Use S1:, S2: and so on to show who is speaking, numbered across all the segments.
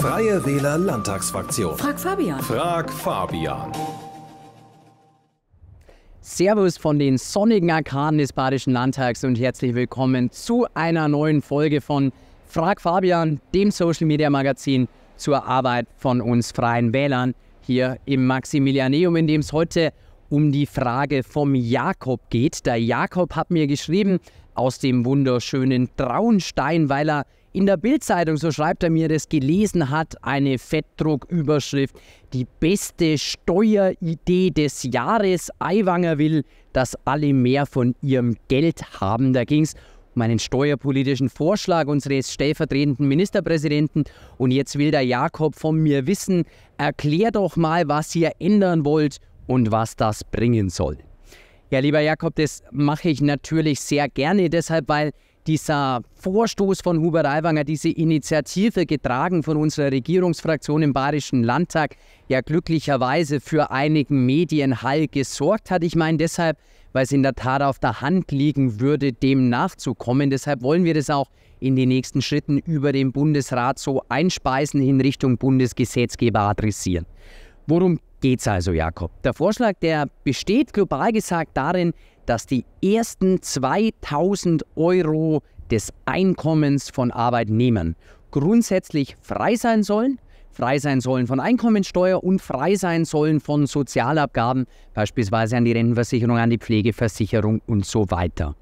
S1: Freie Wähler Landtagsfraktion. Frag Fabian. Frag Fabian. Servus von den sonnigen Arkaden des Badischen Landtags und herzlich willkommen zu einer neuen Folge von Frag Fabian, dem Social Media Magazin zur Arbeit von uns Freien Wählern hier im Maximilianeum, in dem es heute um die Frage vom Jakob geht. Der Jakob hat mir geschrieben aus dem wunderschönen Traunstein, weil er in der Bildzeitung, so schreibt er mir, das gelesen hat, eine Fettdrucküberschrift. Die beste Steueridee des Jahres. Eiwanger will, dass alle mehr von ihrem Geld haben. Da ging es um einen steuerpolitischen Vorschlag unseres stellvertretenden Ministerpräsidenten. Und jetzt will der Jakob von mir wissen, erklär doch mal, was ihr ändern wollt und was das bringen soll. Ja, lieber Jakob, das mache ich natürlich sehr gerne, deshalb, weil dieser Vorstoß von Hubert Aiwanger, diese Initiative getragen von unserer Regierungsfraktion im Bayerischen Landtag, ja glücklicherweise für einigen Medienhall gesorgt hat. Ich meine deshalb, weil es in der Tat auf der Hand liegen würde, dem nachzukommen. Deshalb wollen wir das auch in den nächsten Schritten über den Bundesrat so einspeisen in Richtung Bundesgesetzgeber adressieren. Worum geht es also, Jakob? Der Vorschlag, der besteht global gesagt darin, dass die ersten 2000 Euro des Einkommens von Arbeitnehmern grundsätzlich frei sein sollen, frei sein sollen von Einkommensteuer und frei sein sollen von Sozialabgaben, beispielsweise an die Rentenversicherung, an die Pflegeversicherung und so weiter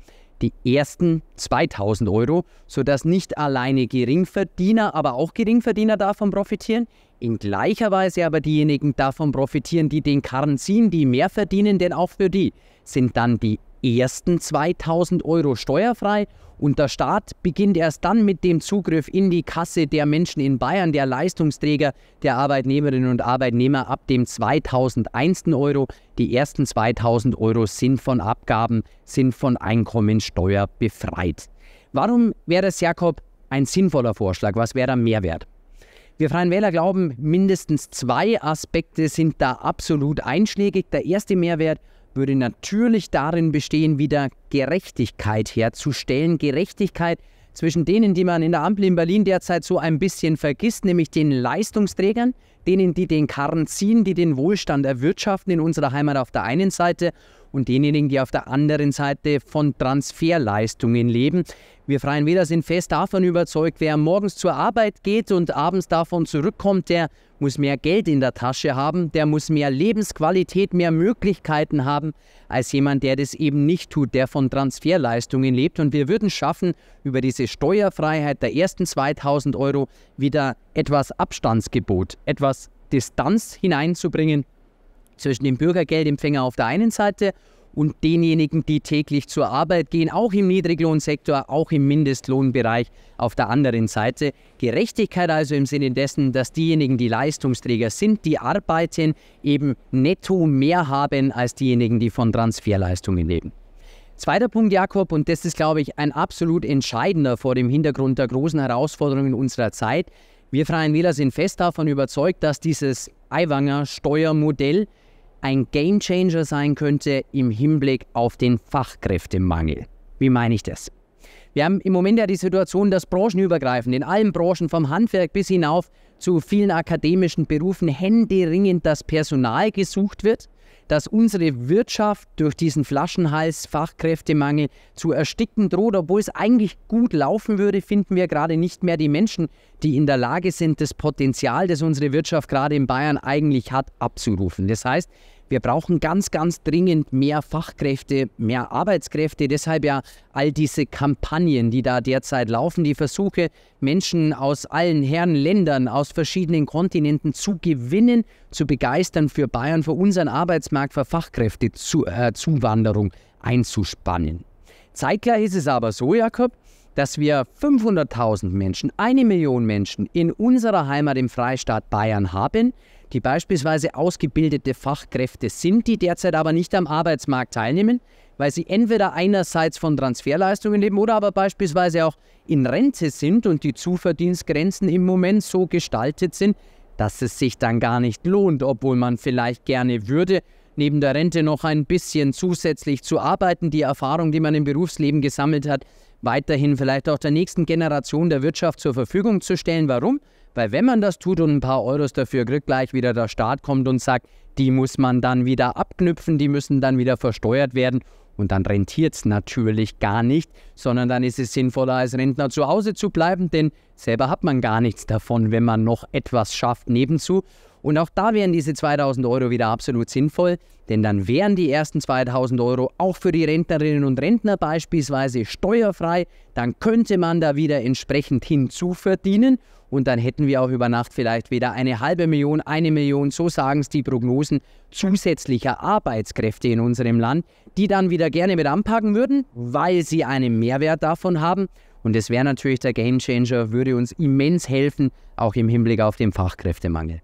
S1: die ersten 2000 Euro, sodass nicht alleine Geringverdiener, aber auch Geringverdiener davon profitieren, in gleicher Weise aber diejenigen davon profitieren, die den Karren ziehen, die mehr verdienen, denn auch für die sind dann die ersten 2000 Euro steuerfrei und der Staat beginnt erst dann mit dem Zugriff in die Kasse der Menschen in Bayern, der Leistungsträger, der Arbeitnehmerinnen und Arbeitnehmer ab dem 2001. Euro. Die ersten 2000 Euro sind von Abgaben, sind von Einkommensteuer befreit. Warum wäre es, Jakob, ein sinnvoller Vorschlag? Was wäre der Mehrwert? Wir Freien Wähler glauben, mindestens zwei Aspekte sind da absolut einschlägig. Der erste Mehrwert, würde natürlich darin bestehen, wieder Gerechtigkeit herzustellen. Gerechtigkeit zwischen denen, die man in der Ampel in Berlin derzeit so ein bisschen vergisst, nämlich den Leistungsträgern, denen, die den Karren ziehen, die den Wohlstand erwirtschaften in unserer Heimat auf der einen Seite und denjenigen, die auf der anderen Seite von Transferleistungen leben. Wir Freien Wähler sind fest davon überzeugt, wer morgens zur Arbeit geht und abends davon zurückkommt, der muss mehr Geld in der Tasche haben, der muss mehr Lebensqualität, mehr Möglichkeiten haben, als jemand, der das eben nicht tut, der von Transferleistungen lebt. Und wir würden schaffen, über diese Steuerfreiheit der ersten 2000 Euro wieder etwas Abstandsgebot, etwas Distanz hineinzubringen zwischen dem Bürgergeldempfänger auf der einen Seite und denjenigen, die täglich zur Arbeit gehen, auch im Niedriglohnsektor, auch im Mindestlohnbereich auf der anderen Seite. Gerechtigkeit also im Sinne dessen, dass diejenigen, die Leistungsträger sind, die arbeiten, eben netto mehr haben als diejenigen, die von Transferleistungen leben. Zweiter Punkt, Jakob, und das ist, glaube ich, ein absolut entscheidender vor dem Hintergrund der großen Herausforderungen unserer Zeit. Wir Freien Wähler sind fest davon überzeugt, dass dieses Aiwanger Steuermodell ein Gamechanger sein könnte im Hinblick auf den Fachkräftemangel. Wie meine ich das? Wir haben im Moment ja die Situation, dass branchenübergreifend in allen Branchen vom Handwerk bis hinauf zu vielen akademischen Berufen händeringend das Personal gesucht wird, dass unsere Wirtschaft durch diesen Flaschenhals Fachkräftemangel zu ersticken droht, obwohl es eigentlich gut laufen würde, finden wir gerade nicht mehr die Menschen, die in der Lage sind, das Potenzial, das unsere Wirtschaft gerade in Bayern eigentlich hat, abzurufen. Das heißt, wir brauchen ganz, ganz dringend mehr Fachkräfte, mehr Arbeitskräfte. Deshalb ja all diese Kampagnen, die da derzeit laufen, die Versuche, Menschen aus allen Herren Ländern, aus verschiedenen Kontinenten zu gewinnen, zu begeistern für Bayern, für unseren Arbeitsmarkt, für Fachkräftezuwanderung äh, einzuspannen. Zeitgleich ist es aber so, Jakob, dass wir 500.000 Menschen, eine Million Menschen in unserer Heimat im Freistaat Bayern haben, die beispielsweise ausgebildete Fachkräfte sind, die derzeit aber nicht am Arbeitsmarkt teilnehmen, weil sie entweder einerseits von Transferleistungen leben oder aber beispielsweise auch in Rente sind und die Zuverdienstgrenzen im Moment so gestaltet sind, dass es sich dann gar nicht lohnt, obwohl man vielleicht gerne würde, neben der Rente noch ein bisschen zusätzlich zu arbeiten, die Erfahrung, die man im Berufsleben gesammelt hat, weiterhin vielleicht auch der nächsten Generation der Wirtschaft zur Verfügung zu stellen. Warum? Weil wenn man das tut und ein paar Euros dafür kriegt, gleich wieder der Staat kommt und sagt, die muss man dann wieder abknüpfen, die müssen dann wieder versteuert werden. Und dann rentiert es natürlich gar nicht, sondern dann ist es sinnvoller, als Rentner zu Hause zu bleiben, denn selber hat man gar nichts davon, wenn man noch etwas schafft nebenzu. Und auch da wären diese 2000 Euro wieder absolut sinnvoll, denn dann wären die ersten 2000 Euro auch für die Rentnerinnen und Rentner beispielsweise steuerfrei. Dann könnte man da wieder entsprechend hinzuverdienen und dann hätten wir auch über Nacht vielleicht wieder eine halbe Million, eine Million, so sagen es die Prognosen, zusätzlicher Arbeitskräfte in unserem Land, die dann wieder gerne mit anpacken würden, weil sie einen Mehrwert davon haben. Und das wäre natürlich der Gamechanger, würde uns immens helfen, auch im Hinblick auf den Fachkräftemangel.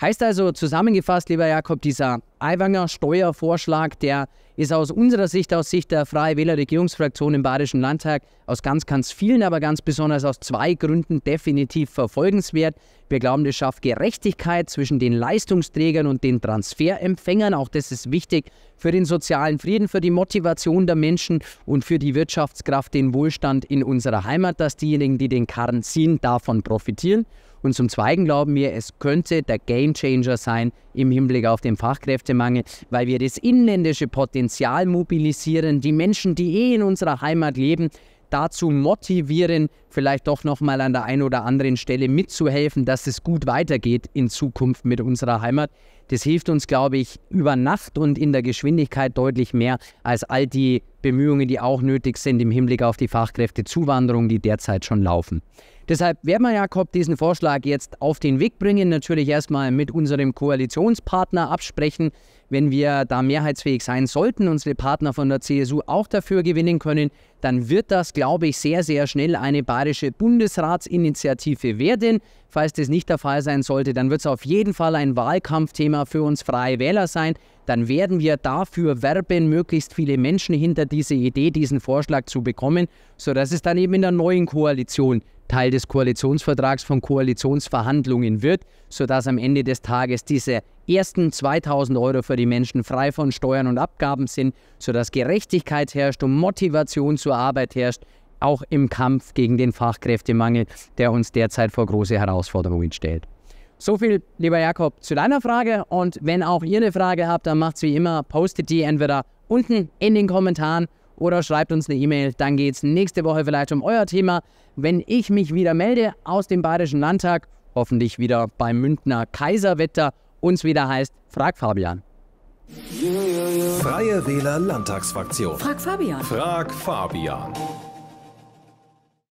S1: Heißt also zusammengefasst, lieber Jakob, dieser Aiwanger Steuervorschlag, der ist aus unserer Sicht, aus Sicht der Freie Wähler Regierungsfraktion im Bayerischen Landtag, aus ganz, ganz vielen, aber ganz besonders aus zwei Gründen definitiv verfolgenswert. Wir glauben, das schafft Gerechtigkeit zwischen den Leistungsträgern und den Transferempfängern. Auch das ist wichtig für den sozialen Frieden, für die Motivation der Menschen und für die Wirtschaftskraft, den Wohlstand in unserer Heimat, dass diejenigen, die den Karren ziehen, davon profitieren. Und zum Zweiten glauben wir, es könnte der Gamechanger sein im Hinblick auf den Fachkräftemangel, weil wir das inländische Potenzial mobilisieren, die Menschen, die eh in unserer Heimat leben, dazu motivieren, vielleicht doch nochmal an der einen oder anderen Stelle mitzuhelfen, dass es gut weitergeht in Zukunft mit unserer Heimat. Das hilft uns, glaube ich, über Nacht und in der Geschwindigkeit deutlich mehr als all die Bemühungen, die auch nötig sind im Hinblick auf die Fachkräftezuwanderung, die derzeit schon laufen. Deshalb werden wir, Jakob, diesen Vorschlag jetzt auf den Weg bringen, natürlich erstmal mit unserem Koalitionspartner absprechen, wenn wir da mehrheitsfähig sein sollten, unsere Partner von der CSU auch dafür gewinnen können, dann wird das, glaube ich, sehr, sehr schnell eine bayerische Bundesratsinitiative werden. Falls das nicht der Fall sein sollte, dann wird es auf jeden Fall ein Wahlkampfthema für uns Freie Wähler sein. Dann werden wir dafür werben, möglichst viele Menschen hinter diese Idee, diesen Vorschlag zu bekommen, sodass es dann eben in der neuen Koalition Teil des Koalitionsvertrags von Koalitionsverhandlungen wird, sodass am Ende des Tages diese ersten 2000 Euro für die Menschen frei von Steuern und Abgaben sind, sodass Gerechtigkeit herrscht und Motivation zur Arbeit herrscht, auch im Kampf gegen den Fachkräftemangel, der uns derzeit vor große Herausforderungen stellt. So viel, lieber Jakob, zu deiner Frage. Und wenn auch ihr eine Frage habt, dann macht macht's wie immer, postet die entweder unten in den Kommentaren oder schreibt uns eine E-Mail. Dann geht es nächste Woche vielleicht um euer Thema. Wenn ich mich wieder melde aus dem Bayerischen Landtag, hoffentlich wieder beim Münchner Kaiserwetter, uns wieder heißt Frag Fabian. Freie Wähler Landtagsfraktion. Frag Fabian. Frag Fabian.